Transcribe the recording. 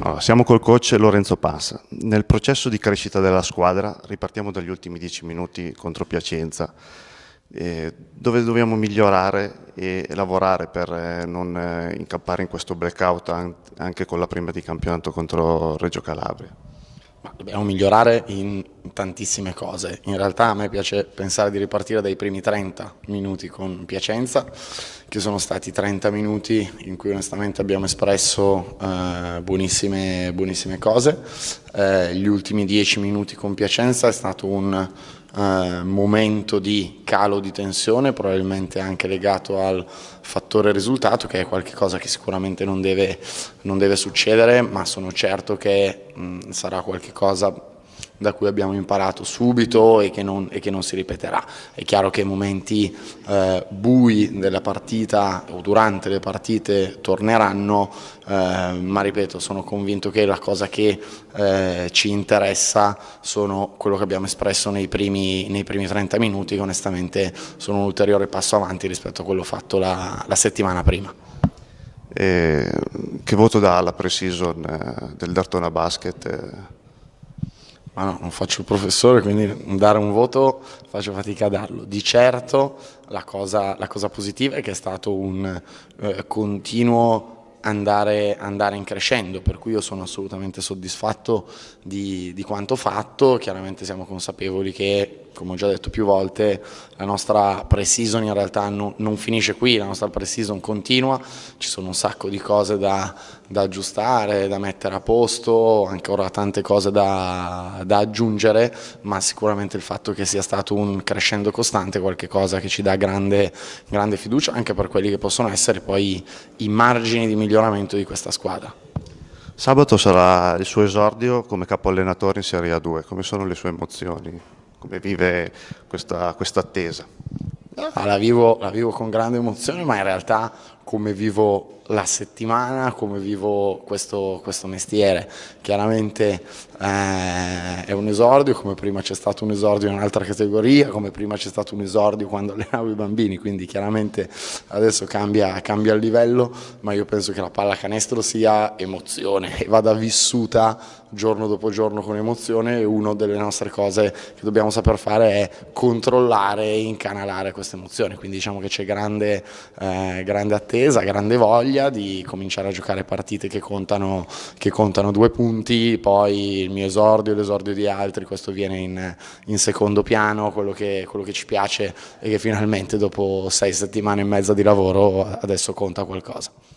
Allora, siamo col coach Lorenzo Passa. Nel processo di crescita della squadra, ripartiamo dagli ultimi dieci minuti contro Piacenza, eh, dove dobbiamo migliorare e lavorare per eh, non eh, incappare in questo blackout anche con la prima di campionato contro Reggio Calabria. Ma dobbiamo migliorare in tantissime cose. In realtà a me piace pensare di ripartire dai primi 30 minuti con Piacenza, che sono stati 30 minuti in cui onestamente abbiamo espresso eh, buonissime, buonissime, cose. Eh, gli ultimi 10 minuti con Piacenza è stato un eh, momento di calo di tensione, probabilmente anche legato al fattore risultato, che è qualcosa che sicuramente non deve, non deve succedere, ma sono certo che mh, sarà qualcosa da cui abbiamo imparato subito e che non, e che non si ripeterà. È chiaro che momenti eh, bui della partita o durante le partite torneranno, eh, ma ripeto, sono convinto che la cosa che eh, ci interessa sono quello che abbiamo espresso nei primi, nei primi, 30 minuti, che onestamente sono un ulteriore passo avanti rispetto a quello fatto la, la settimana prima. E eh, che voto dà la precision eh, del Dartona Basket? Eh? ma no, non faccio il professore, quindi dare un voto faccio fatica a darlo. Di certo la cosa, la cosa positiva è che è stato un eh, continuo andare, andare in crescendo, per cui io sono assolutamente soddisfatto di, di quanto fatto, chiaramente siamo consapevoli che come ho già detto più volte, la nostra pre-season in realtà non, non finisce qui, la nostra pre-season continua, ci sono un sacco di cose da, da, aggiustare, da mettere a posto, ancora tante cose da, da, aggiungere, ma sicuramente il fatto che sia stato un crescendo costante è qualcosa che ci dà grande, grande fiducia anche per quelli che possono essere poi i margini di miglioramento di questa squadra. Sabato sarà il suo esordio come capo allenatore in Serie A2, come sono le sue emozioni? come vive questa, questa attesa? Ah, la, vivo, la vivo con grande emozione, ma in realtà come vivo la settimana, come vivo questo, questo mestiere. Chiaramente eh, è un esordio, come prima c'è stato un esordio in un'altra categoria, come prima c'è stato un esordio quando allenavo i bambini, quindi chiaramente adesso cambia, cambia il livello, ma io penso che la pallacanestro sia emozione e vada vissuta giorno dopo giorno con emozione e una delle nostre cose che dobbiamo saper fare è controllare e incanalare queste emozioni, quindi diciamo che c'è grande, eh, grande attesa attesa, grande voglia di cominciare a giocare partite che contano, che contano due punti, poi il mio esordio, l'esordio di altri, questo viene in, in secondo piano, quello che, quello che, ci piace e che finalmente dopo sei settimane e mezza di lavoro adesso conta qualcosa.